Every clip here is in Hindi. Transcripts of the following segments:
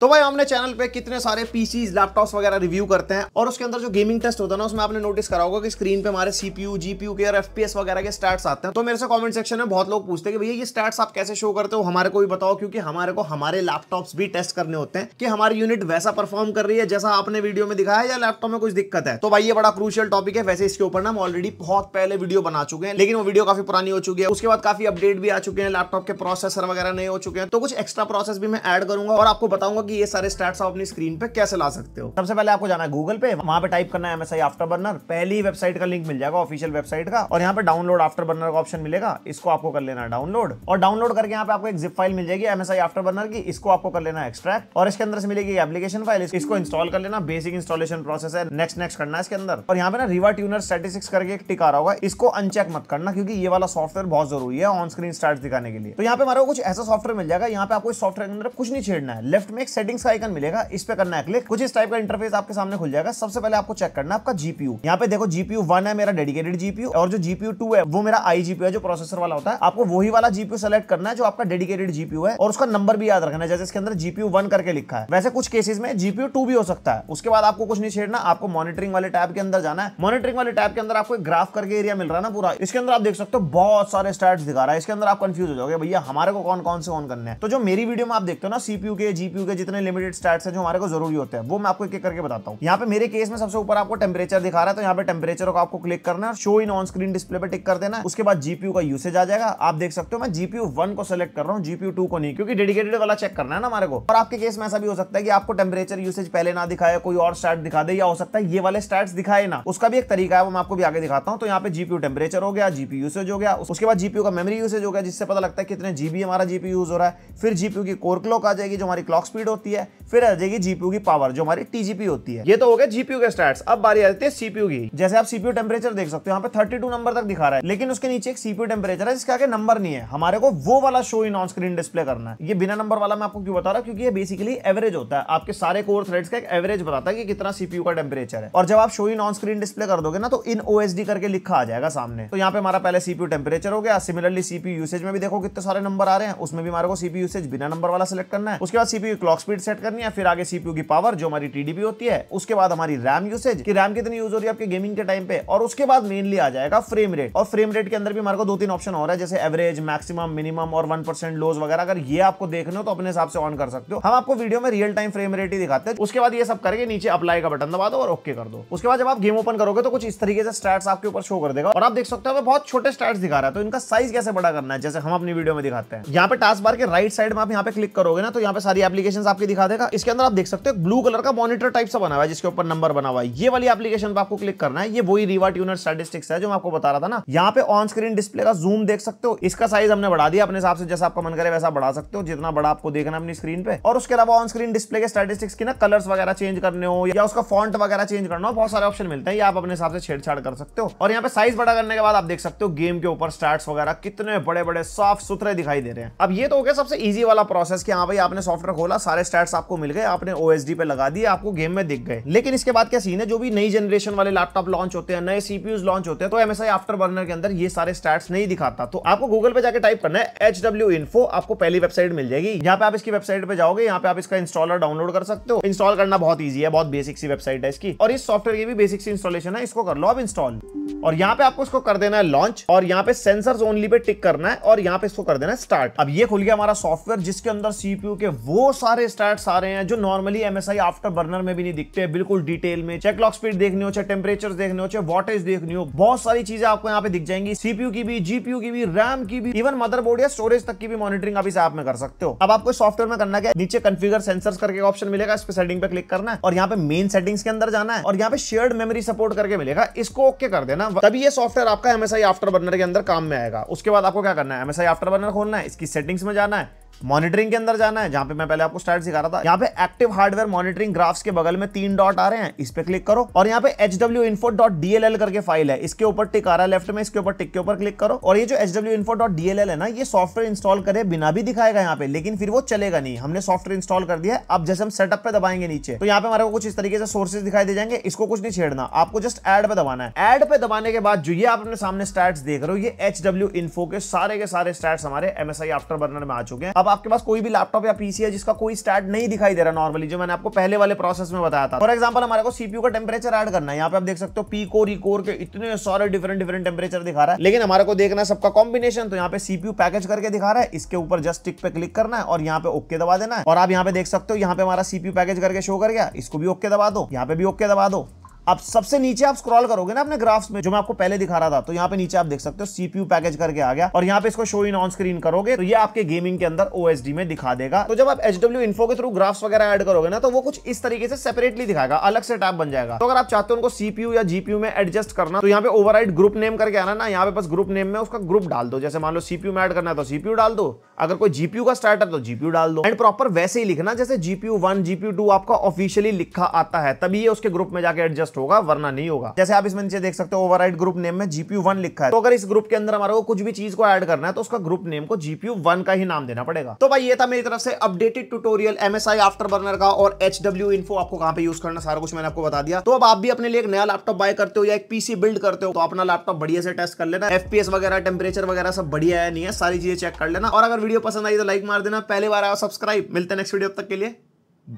तो भाई हमने चैनल पे कितने सारे पीसीज लैपटॉप्स वगैरह रिव्यू करते हैं और उसके अंदर जो गेमिंग टेस्ट होता है ना उसमें आपने नोटिस करा होगा कि स्क्रीन पे हमारे सीपीयू जीपीयू के और एफपीएस वगैरह के स्टैट्स आते हैं तो मेरे से कमेंट सेक्शन में बहुत लोग पूछते हैं कि भैया ये स्टार्ट आप कैसे शो करते हो हमारे को भी बताओ क्योंकि हमारे को हमारे लैपटॉप्स भी टेस्ट करने होते हैं कि हमारी यूनिट वैसा परफॉर्म कर रही है जैसा आपने वीडियो में दिखाया या लैपटॉप में कुछ दिक्कत है तो भाई ये बड़ा क्रूशियल टॉपिक है वैसे इसके ऊपर ना हम ऑलरेडी बहुत पहले वीडियो बना चुके हैं लेकिन वो वीडियो काफी पुरानी हो चुकी है उसके बाद काफी अपडेट भी आ चुके हैं लैपटॉप के प्रोसेसर वगैरह नहीं हो चुके हैं तो कुछ एक्स्ट्रा प्रोसेस भी मैं ऐड करूंगा और आपको बताऊंगा कि ये सारे स्टैट्स आप अपनी स्क्रीन पे कैसे ला सकते हो सबसे पहले आपको जाना है गूगल पे वहां पे टाइप करना है एमएसआई आफ्टर बर्नर पहली वेबसाइट का लिंक मिल जाएगा ऑफिशियल वेबसाइट का और यहाँ पे डाउनलोड आफ्टर बर्नर का ऑप्शन मिलेगा इसको आपको कर लेना है डाउनलोड और डाउनलोड करके यहाँ पे आपको एक जिप फाइल मिल जाएगी एमएसआई आफ्टर बर्नर की इसको आपको कर लेना है एक्सट्रैक्ट और इसके अंदर से मिलेगी एप्लीकेशन फाइल इसको इंस्टॉल कर लेना बेसिक इंस्टॉलेशन प्रोसेस है नेक्स्ट नेक्स्ट करना है इसके अंदर और यहाँ पे ना रिवर ट्यूनर स्टेटिस्टिक्स करके एक टिक आ रहा होगा इसको अनचेक मत करना क्योंकि ये वाला सॉफ्टवेयर बहुत जरूरी है ऑन स्क्रीन स्टार्ट दिखाने के लिए तो यहाँ पे हमारे कुछ ऐसा सॉफ्टवेयर मिल जाएगा यहाँ पे आपको सॉफ्टवेयर के अंदर कुछ नहीं छेड़ना है लेफ्ट में एक सेटिंग्स का आइकन मिलेगा इस पे करना है क्लिक कुछ इस टाइप का इंटरफेस आपके सामने खुल जाएगा सबसे पहले आपको चेक करना है आपका जीपीयू यहाँ पे देखो जीपीयू वन है मेरा डेडिकेटेड जीपीयू और जो जीपीयू टू है वो मेरा आई जीपीयू है जो प्रोसेसर वाला होता है आपको वही वाला जीपीयू सेलेक्ट करना है जो आपका डेडिकेटेड जीपीयू है और उसका नंबर भी याद रखना है जैसे इसके अंदर जीपीयू वन करके लिखा है वैसे कुछ केसेस में जीपीयू टू भी हो सकता है उसके बाद आपको कुछ नहीं छेड़ना आपको मॉनिटरिंग वाले टैब के अंदर जाना है मॉनिटरिंग वाले टैब के अंदर आपको ग्राफ करके एरिया मिल रहा है ना पूरा इसके अंदर आप देख सकते हो बहुत सारे स्टार्ट दिखा रहा है इसके अंदर आप कंफ्यूज हो जाओगे भैया हमारे को कौन कौन से ऑन करने हैं तो जो मेरी वीडियो में आप देखते हो ना सीपीयू के जीपीयू के जितने लिमिटेड स्टार्ट है जो हमारे को जरूरी होते हैं वो मैं आपको एक एक करके बताता हूँ यहाँ पे मेरे केस में सबसे ऊपर आपको टेम्परेचर दिखा रहा है तो यहाँ पे टेम्परेचर को आपको क्लिक करना है show in on screen display पर टिक कर देना उसके बाद जीपीयू का यूसेज आ जाएगा आप देख सकते हो मैं जीपीयू वन को सेलेक्ट कर रहा हूँ जीपीयू टू को नहीं क्योंकि डेडिकेटेड वाला चेक करना है ना हमारे को और आपके केस में ऐसा भी हो सकता है कि आपको टेम्परेचर यूसेज पहले ना दिखाए कोई और स्टार्ट दिखा दे या हो सकता है ये वाले स्टार्ट दिखाए ना उसका भी एक तरीका है वो मैं आपको भी आगे दिखाता हूँ तो यहाँ पे जीपीयू टेम्परेचर हो गया जीपी यूसेज हो गया उसके बाद जीपीयू का मेमरी यूसेज हो गया जिससे पता लगता है कितने जीबी हमारा जीपी यूज हो रहा है फिर जीपीयू की कोर क्लॉक आ जाएगी जो हमारी क्लॉक स्पीड होती है फिर आ जाएगी जीपीयू की पावर जो हमारी टीजीपी होती है ये तो हो गया जीपीयू के स्टैट्स अब बारी आ जाती है सीपीयू की जैसे आप सीपीयू टेम्परेचर देख सकते हो यहाँ पे 32 नंबर तक दिखा रहा है लेकिन उसके नीचे एक सीपीयू टेम्परेचर है जिसके आगे नंबर नहीं है हमारे को वो वाला show in on screen display करना है ये बिना नंबर वाला मैं आपको क्यों बता रहा हूँ क्योंकि ये बेसिकली एवरेज होता है आपके सारे कोर थ्रेड्स का एक एवरेज बताता है कि कितना सीपीयू का टेम्परेचर है और जब आप show in on screen display कर दोगे ना तो इन ओ करके लिखा आ जाएगा सामने तो यहाँ पे हमारा पहले सीपीयू टेम्परेचर हो गया सिमिलरली सीपीयू यूसेज में भी देखो कितने सारे नंबर आ रहे हैं उसमें भी हमारे को सीपीयू यूसेज बिना नंबर वाला सिलेक्ट करना है उसके बाद सीपीयू क्लॉक्स स्पीड सेट करनी है फिर आगे सीपीयू की पावर जो हमारी टीडीपी होती है उसके बाद हमारी रैम यूसेज की रैम कितनी यूज हो रही है आपके गेमिंग के टाइम पे और उसके बाद मेनली आ जाएगा फ्रेम रेट और फ्रेम रेट के अंदर भी हमारे को दो तीन ऑप्शन हो रहा है जैसे एवरेज मैक्सिमम मिनिमम और वन परसेंट लोज वगैरह अगर ये आपको देखना हो तो अपने हिसाब से ऑन कर सकते हो हम आपको वीडियो में रियल टाइम फ्रेम रेट ही दिखाते हैं उसके बाद ये सब करके नीचे अप्लाई का बटन दबा दो और ओके कर दो उसके बाद जब आप गेम ओपन करोगे तो कुछ इस तरीके से स्टार्ट आपके ऊपर शो कर देगा और आप देख सकते हो बहुत छोटे स्टार्ट दिखा रहा है तो इनका साइज कैसे बड़ा करना है जैसे हम अपनी वीडियो में दिखाते हैं यहाँ पे टास्क बार के राइट साइड में आप यहाँ पे क्लिक करोगे ना तो यहाँ पे सारी एप्लीकेशन आप आपके दिखा देगा इसके अंदर आप देख सकते हो ब्लू कलर का मॉनिटर टाइप सा बना हुआ है जिसके ऊपर नंबर बना हुआ है ये वाली एप्लीकेशन पर आपको क्लिक करना है ये वही रिवा ट्यूनर स्टेटिस्टिक्स है जो मैं आपको बता रहा था ना यहाँ पे ऑन स्क्रीन डिस्प्ले का जूम देख सकते हो इसका साइज हमने बढ़ा दिया अपने हिसाब से जैसा आपका मन करे वैसा बढ़ा सकते हो जितना बड़ा आपको देखना अपनी स्क्रीन पे और उसके अलावा ऑन स्क्रीन डिस्प्ले के स्टेटिस्टिक्स की ना कलर्स वगैरह चेंज करने हो या उसका फॉन्ट वगैरह चेंज करना हो बहुत सारे ऑप्शन मिलते हैं ये आप अपने हिसाब से छेड़छाड़ कर सकते हो और यहाँ पे साइज बड़ा करने के बाद आप देख सकते हो गेम के ऊपर स्टार्ट वगैरह कितने बड़े बड़े साफ सुथरे दिखाई दे रहे हैं अब ये तो हो गया सबसे ईजी वाला प्रोसेस की हाँ भाई आपने सॉफ्टवेयर खोला सारे स्टैट्स आपको मिल गए आपने ओ पे लगा दिए आपको गेम में दिख गए लेकिन इसके बाद क्या सीन है जो भी नई जनरेशन वाले लैपटॉप लॉन्च होते हैं नए सीपीयूज लॉन्च होते हैं तो एमएसआई आफ्टर बर्नर के अंदर ये सारे स्टैट्स नहीं दिखाता तो आपको गूगल पे जाकर टाइप करना है एच डब्ल्यू इन्फो आपको पहली वेबसाइट मिल जाएगी यहाँ पे आप इसकी वेबसाइट पे जाओगे यहाँ पे आप इसका इंस्टॉलर डाउनलोड कर सकते हो इंस्टॉल करना बहुत ईजी है बहुत बेसिक सी वेबसाइट है इसकी और इस सॉफ्टवेयर की भी बेसिक सी इंस्टॉलेशन है इसको कर लो आप इंस्टॉल और यहाँ पे आपको इसको कर देना है लॉन्च और यहाँ पे सेंसर ओनली पे टिक करना है और यहाँ पे इसको कर देना है स्टार्ट अब ये खुल गया हमारा सॉफ्टवेयर जिसके अंदर सीपीयू के वो सारे स्टार्ट आ रहे हैं जो नॉर्मली एम आफ्टर बर्नर में भी नहीं दिखते हैं बिल्कुल डिटेल में चेक लॉक स्पीड देखनी हो चाहे टेम्परेचर देखने हो चाहे वॉटेज देखनी हो बहुत सारी चीजें आपको यहाँ पे दिख जाएंगी सीपीयू की भी जीपीयू की भी रैम की भी इवन मदरबोर्ड या स्टोरेज तक की भी मॉनिटरिंग आप इस ऐप में कर सकते हो अब आपको सॉफ्टवेयर में करना क्या नीचे कन्फिगर सेंसर करके ऑप्शन मिलेगा इस पर सेटिंग पे क्लिक करना है और यहाँ पे मेन सेटिंग्स के अंदर जाना है और यहाँ पे शेयर्ड मेमोरी सपोर्ट करके मिलेगा इसको ओके कर देना तभी ये सॉफ्टवेयर आपका एमएसआई आफ्टर बर्नर के अंदर काम में आएगा उसके बाद आपको क्या करना है एमएसआई आफ्टर बर्नर खोलना है इसकी सेटिंग्स में जाना है मॉनिटरिंग के अंदर जाना है जहां पे मैं पहले आपको स्टार्ट सिखा रहा था यहाँ पे एक्टिव हार्डवेयर मॉनिटरिंग ग्राफ्स के बगल में तीन डॉट आ रहे हैं इस पे क्लिक करो और यहाँ पे H W info dot DLL करके फाइल है इसके ऊपर टिक आ रहा है लेफ्ट में इसके ऊपर टिक के ऊपर क्लिक करो और ये जो H W info dot DLL है ना ये सॉफ्टवेयर इंस्टॉल करे बिना भी दिखाएगा यहाँ पे लेकिन फिर वो चलेगा नहीं हमने सॉफ्टवेयर इंस्टॉल कर दिया अब जैसे हम सेटअप पे दबाएंगे नीचे तो यहाँ पे हमारे को कुछ इस तरीके से सोर्सेज दिखाई दे जाएंगे इसको कुछ नहीं छेड़ना आपको जस्ट एड पे दबाना है एड पे दबाने के बाद जो ये आप अपने सामने स्टार्ट देख रहे हो ये एच डब्ल्यू इन्फो के सारे के सारे स्टार्ट हमारे एमएसआई आफ्टर बर्नर में आ चुके हैं अब आपके पास कोई भी लैपटॉप या पीसी है जिसका कोई स्टार्ट नहीं दिखाई दे रहा नॉर्मली जो मैंने आपको पहले वाले प्रोसेस में बताया था फॉर एग्जाम्पल हमारे को सीपीयू का टेम्परेचर एड करना है यहाँ पे आप देख सकते हो पी को रिकोर के इतने सारे डिफरेंट डिफरेंट टेम्परेचर दिखा रहा है लेकिन हमारे को देखना है सबका कॉम्बिनेशन तो यहाँ पे सीपीयू पैकेज करके दिखा रहा है इसके ऊपर जस्ट टिक पे क्लिक करना है और यहाँ पे ओके दबा देना है और आप यहाँ पे देख सकते हो यहाँ पे हमारा सीपीयू पैकेज करके शो कर गया इसको भी ओके दबा दो यहाँ पे भी ओके दबा दो आप सबसे नीचे आप स्क्रॉल करोगे ना अपने ग्राफ्स में जो मैं आपको पहले दिखा रहा था तो यहाँ पे नीचे आप देख सकते हो सीपीयू पैकेज करके आ गया और यहाँ पे इसको शो इन ऑन स्क्रीन करोगे तो ये आपके गेमिंग के अंदर ओएसडी में दिखा देगा तो जब आप एच डब्ल्यू इन्फो के थ्रू ग्राफ्स वगैरह एड करोगे ना तो वो कुछ इस तरीके से सेपरेटली दिखाएगा अलग से टैप बन जाएगा तो अगर आप चाहते हो उनको सीपीयू या जीपीयू में एडजस्ट करना तो यहाँ पे ओवर ग्रुप नेम करके आना ना यहाँ पे बस ग्रुप नेम में उसका ग्रुप डाल दो जैसे मान लो सीपीयू में एड करना है तो सीपीयू डाल दो अगर कोई जीपीयू का स्टार्ट तो जीपीयू डाल दो एंड प्रॉपर वैसे ही लिखना जैसे जीपीयू वन जीपीयू टू आपका ऑफिशियली लिखा आता है तभी ये उसके ग्रुप में जाकर एडजस्ट होगा वरना नहीं होगा जैसे आप इसमें नीचे देख सकते हो ओवर ग्रुप नेम में जीपीयू वन लिखा है तो अगर इस ग्रुप के अंदर हमारे को कुछ भी चीज को ऐड करना है तो उसका ग्रुप नेम को जीपीयू वन का ही नाम देना पड़ेगा तो भाई ये था मेरी तरफ से updated tutorial MSI after burner का और एच डब्ल्यू इन्फो आपको कहां पे यूज करना सारा कुछ मैंने आपको बता दिया तो अब आप भी अपने लिए एक नया लैपटॉप बाय करते हो या एक पीसी बिल्ड करते हो तो अपना लैपटॉप बढ़िया से टेस्ट कर लेना एफपीएस वगैरह टेम्परेचर वगैरह सब बढ़िया है नहीं है सारी चीजें चेक कर लेना और अगर वीडियो पसंद आई तो लाइक मार देना पहले बार आओ सब्सक्राइब मिलते हैं नेक्स्ट वीडियो तक के लिए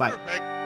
बाय